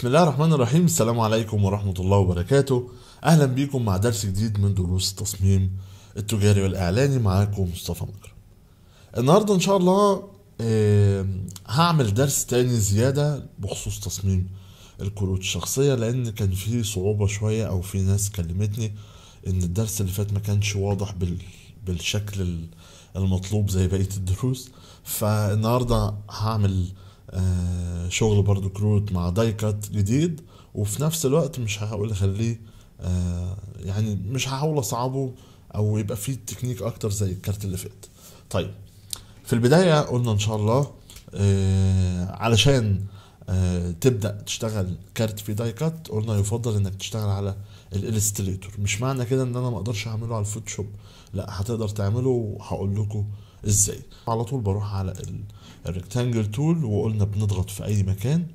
بسم الله الرحمن الرحيم السلام عليكم ورحمة الله وبركاته أهلا بيكم مع درس جديد من دروس التصميم التجاري والإعلاني معاكم مصطفى مكرم النهاردة إن شاء الله هعمل درس تاني زيادة بخصوص تصميم الكروت الشخصية لأن كان في صعوبة شوية أو في ناس كلمتني إن الدرس اللي فات ما كانش واضح بالشكل المطلوب زي بقية الدروس فالنهاردة هعمل آه، شغل برضو كروت مع دايكات جديد وفي نفس الوقت مش هقول اخليه آه، يعني مش هحاول اصعبه او يبقى فيه تكنيك اكتر زي الكارت اللي فات طيب في البدايه قلنا ان شاء الله آه، علشان تبدا تشتغل كارت في داي كات قلنا يفضل انك تشتغل على الالستريتور مش معنى كده ان انا ما اقدرش اعمله على الفوتوشوب لا هتقدر تعمله وهقول لكم ازاي على طول بروح على ال الريكتانجل تول وقلنا بنضغط في اي مكان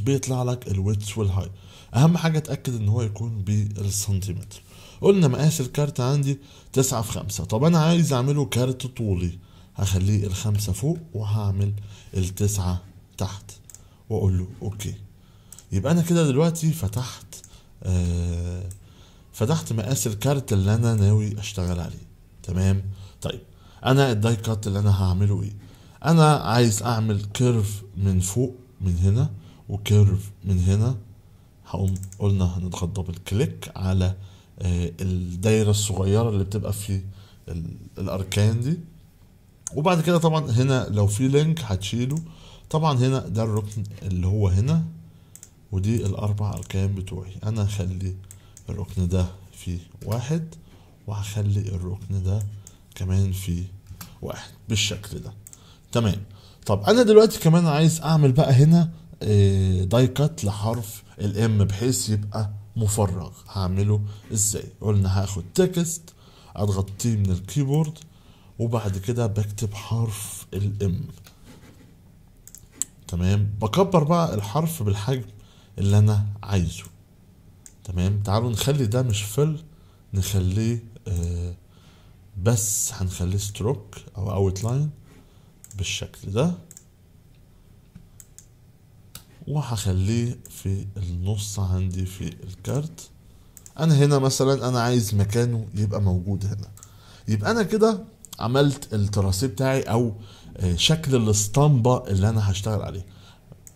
بيطلع لك الويتس والهاي اهم حاجه اتاكد ان هو يكون بالسنتيمتر قلنا مقاس الكارت عندي تسعة في خمسة طب انا عايز اعمله كارت طولي هخليه الخمسة فوق وهعمل التسعة تحت واقول له اوكي يبقى انا كده دلوقتي فتحت آه فتحت مقاس الكارت اللي انا ناوي اشتغل عليه تمام طيب انا الداي كات اللي انا هعمله ايه انا عايز اعمل كيرف من فوق من هنا وكيرف من هنا هقوم قلنا هنضغط دبل كليك على آه، الدايرة الصغيرة اللي بتبقى في الأركان دي وبعد كده طبعا هنا لو في لينك هتشيله طبعا هنا ده الركن اللي هو هنا ودي الأربع أركان بتوعي أنا هخلي الركن ده في واحد وهخلي الركن ده كمان في واحد بالشكل ده تمام طب انا دلوقتي كمان عايز اعمل بقى هنا داي آه، كات لحرف الام بحيث يبقى مفرغ هعمله ازاي قلنا هاخد تكست اضغطيه من الكيبورد وبعد كده بكتب حرف الام تمام بكبر بقى الحرف بالحجم اللي انا عايزه تمام تعالوا نخلي ده مش فل نخليه آه بس هنخليه ستروك او اوت لاين بالشكل ده وهخليه في النص عندي في الكارت انا هنا مثلا انا عايز مكانه يبقى موجود هنا يبقى انا كده عملت التراسيه بتاعي او آه، شكل الاسطمبه اللي انا هشتغل عليه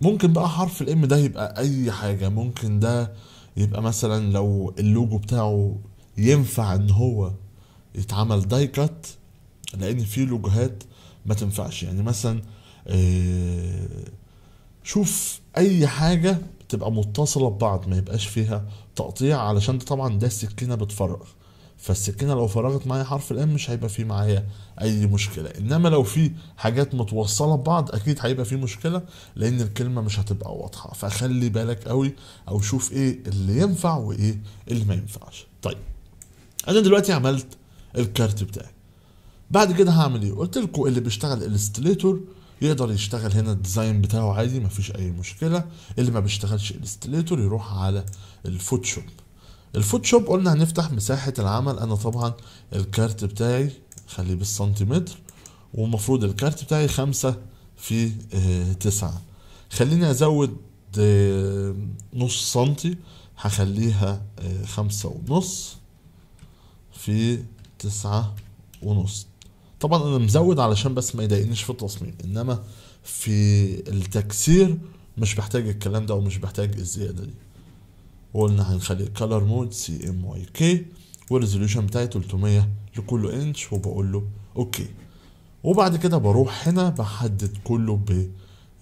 ممكن بقى حرف الام ده يبقى اي حاجه ممكن ده يبقى مثلا لو اللوجو بتاعه ينفع ان هو يتعمل داي كات لان في لوجوهات ما تنفعش يعني مثلا آه، شوف اي حاجه تبقى متصله ببعض ما يبقاش فيها تقطيع علشان طبعا ده السكينه بتفرغ فالسكينه لو فرغت معايا حرف الام مش هيبقى فيه معايا اي مشكله انما لو في حاجات متوصله ببعض اكيد هيبقى فيه مشكله لان الكلمه مش هتبقى واضحه فخلي بالك قوي او شوف ايه اللي ينفع وايه اللي ما ينفعش طيب انا دلوقتي عملت الكارت بتاعي بعد كده هعمل ايه قلت لكم اللي بيشتغل الستليتور يقدر يشتغل هنا الديزاين بتاعه عادي مفيش اي مشكله اللي ما بيشتغلش الستليتور يروح على الفوتوشوب الفوتوشوب قلنا هنفتح مساحه العمل انا طبعا الكارت بتاعي خليه بالسنتيمتر ومفروض الكارت بتاعي خمسة في آه، تسعة خليني ازود آه، نص سنتي هخليها آه، خمسة ونص في تسعة ونص طبعا انا مزود علشان بس ما يضايقنيش في التصميم انما في التكسير مش بحتاج الكلام ده ومش بحتاج الزياده دي وقلنا هنخلي الكالر مود سي ام واي كي والريزوليوشن بتاعي 300 لكل انش وبقول له اوكي وبعد كده بروح هنا بحدد كله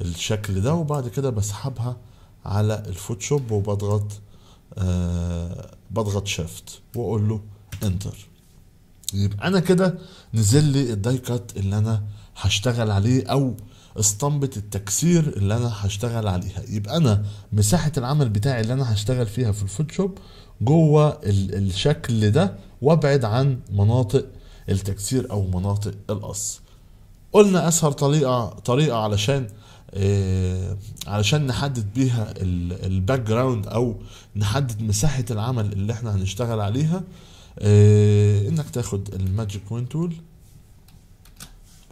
بالشكل ده وبعد كده بسحبها على الفوتوشوب وبضغط آه بضغط شيفت واقول له انتر يبقى انا كده نزل لي الداي كات اللي انا هشتغل عليه او اسطمبة التكسير اللي انا هشتغل عليها يبقى انا مساحة العمل بتاعي اللي انا هشتغل فيها في الفوتوشوب جوه الشكل ده وابعد عن مناطق التكسير او مناطق القص قلنا اسهل طريقة طريقة علشان إيه علشان نحدد بيها الباك جراوند او نحدد مساحة العمل اللي احنا هنشتغل عليها آه، انك تاخد الماجيك بوينت تول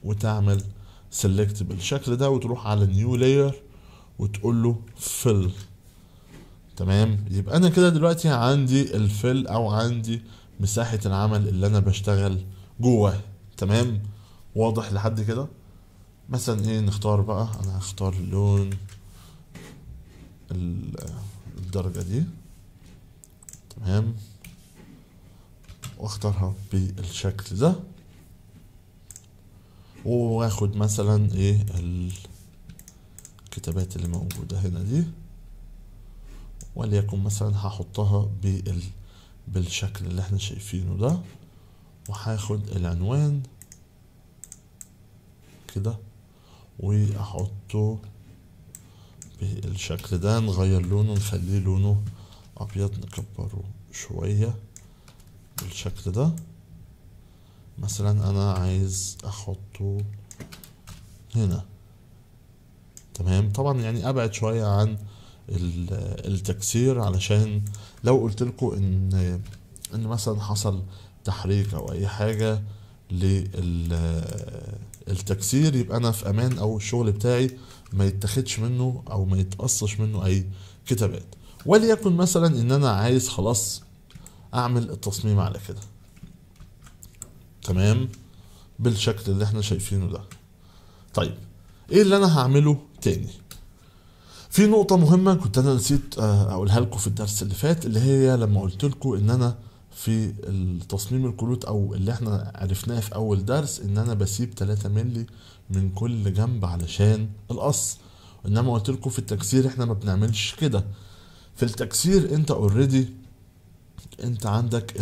وتعمل سيلكت بالشكل ده وتروح على نيو لاير وتقول له فل تمام يبقى انا كده دلوقتي عندي الفل او عندي مساحه العمل اللي انا بشتغل جواه تمام واضح لحد كده مثلا ايه نختار بقى انا هختار لون الدرجه دي تمام واختارها بالشكل ده واخد مثلا ايه الكتابات اللي موجودة هنا دي وليكن مثلا هحطها بال بالشكل اللي احنا شايفينه ده وهاخد العنوان كده واحطه بالشكل ده نغير لونه نخليه لونه ابيض نكبره شويه بالشكل ده مثلا انا عايز احطه هنا تمام طبعا يعني ابعد شويه عن التكسير علشان لو قلت لكم ان ان مثلا حصل تحريك او اي حاجه للتكسير يبقى انا في امان او الشغل بتاعي ما يتاخدش منه او ما يتقصش منه اي كتابات وليكن مثلا ان انا عايز خلاص اعمل التصميم على كده تمام بالشكل اللي احنا شايفينه ده طيب ايه اللي انا هعمله تاني في نقطة مهمة كنت أنا نسيت آه، أقولها لكم في الدرس اللي فات اللي هي لما قلت لكم إن أنا في التصميم الكروت أو اللي إحنا عرفناه في أول درس إن أنا بسيب 3 مللي من كل جنب علشان القص إنما قلت لكم في التكسير إحنا ما بنعملش كده في التكسير أنت أوريدي انت عندك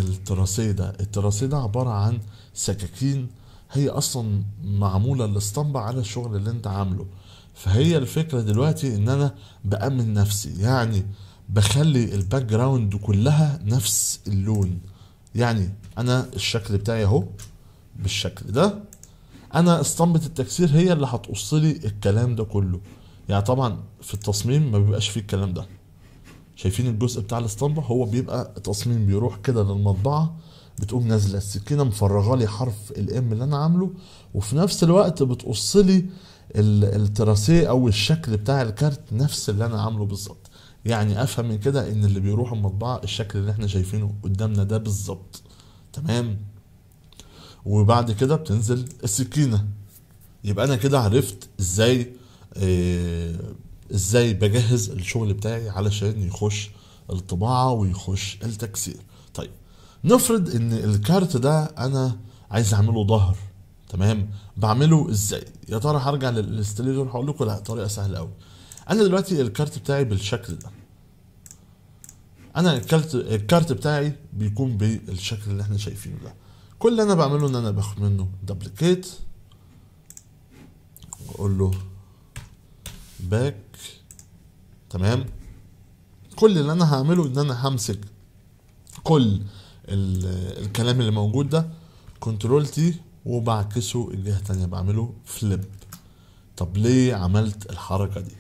التراسيه ده عبارة عن سكاكين هي اصلا معمولة الاسطمبة على الشغل اللي انت عامله فهي الفكرة دلوقتي ان انا بأمن نفسي يعني بخلي الباك جراوند كلها نفس اللون يعني انا الشكل بتاعي اهو بالشكل ده انا اسطمبة التكسير هي اللي هتقص لي الكلام ده كله يعني طبعا في التصميم ما بيبقاش فيه الكلام ده شايفين الجزء بتاع الاسطمبه هو بيبقى تصميم بيروح كده للمطبعه بتقوم نازله السكينه مفرغه لي حرف الام اللي انا عامله وفي نفس الوقت بتقص لي التراسيه او الشكل بتاع الكارت نفس اللي انا عامله بالظبط يعني افهم من كده ان اللي بيروح المطبعه الشكل اللي احنا شايفينه قدامنا ده بالظبط تمام وبعد كده بتنزل السكينه يبقى انا كده عرفت ازاي إيه ازاي بجهز الشغل بتاعي علشان يخش الطباعه ويخش التكسير طيب نفرض ان الكارت ده انا عايز اعمله ظهر تمام بعمله ازاي يا ترى هرجع للاستليزر هقول لكم لا طريقه سهله قوي انا دلوقتي الكارت بتاعي بالشكل ده انا الكارت الكارت بتاعي بيكون بالشكل اللي احنا شايفينه ده كل اللي انا بعمله ان انا باخد منه دبليكيت واقول له باك تمام كل اللي انا هعمله ان انا همسك كل الكلام اللي موجود ده كنترول تي وبعكسه الجهه الثانيه بعمله فليب طب ليه عملت الحركه دي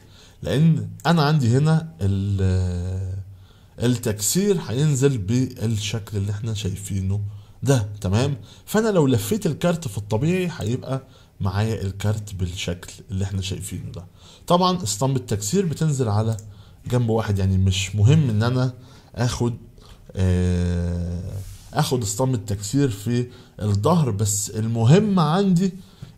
لان انا عندي هنا التكسير هينزل بالشكل اللي احنا شايفينه ده تمام فانا لو لفيت الكارت في الطبيعي هيبقى معايا الكارت بالشكل اللي احنا شايفينه ده طبعا اسطمب التكسير بتنزل على جنب واحد يعني مش مهم ان انا اخد آه اخد اسطمب التكسير في الظهر بس المهم عندي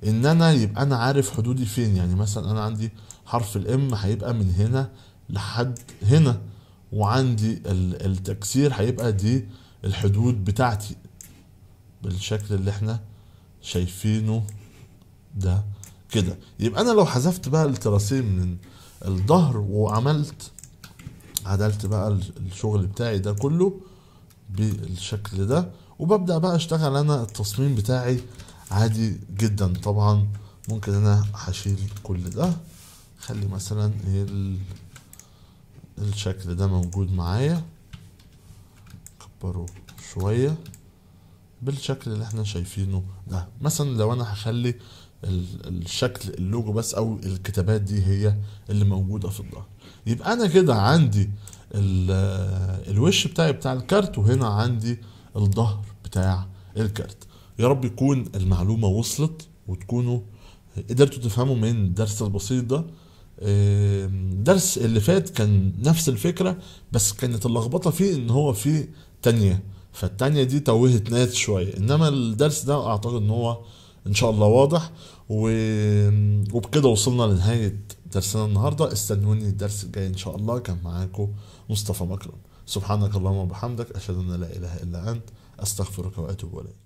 ان انا يبقى انا عارف حدودي فين يعني مثلا انا عندي حرف الام هيبقى من هنا لحد هنا وعندي التكسير هيبقى دي الحدود بتاعتي بالشكل اللي احنا شايفينه ده كده يبقى انا لو حذفت بقى التراسيم من الظهر وعملت عدلت بقى الشغل بتاعي ده كله بالشكل ده وببدا بقى اشتغل انا التصميم بتاعي عادي جدا طبعا ممكن انا هشيل كل ده خلي مثلا إيه الشكل ده موجود معايا كبره شويه بالشكل اللي احنا شايفينه ده مثلا لو انا هخلي الشكل اللوجو بس او الكتابات دي هي اللي موجوده في الظهر يبقى انا كده عندي الوش بتاعي بتاع الكارت وهنا عندي الظهر بتاع الكارت يا رب يكون المعلومه وصلت وتكونوا قدرتوا تفهموا من الدرس البسيط ده الدرس اللي فات كان نفس الفكره بس كانت اللخبطه فيه ان هو فيه تانيه فالتانيه دي توهت ناس شويه انما الدرس ده اعتقد ان هو ان شاء الله واضح و... وبكده وصلنا لنهايه درسنا النهارده استنوني الدرس الجاي ان شاء الله كان معاكم مصطفى مكرم سبحانك اللهم وبحمدك اشهد ان لا اله الا انت استغفرك واتوب اليك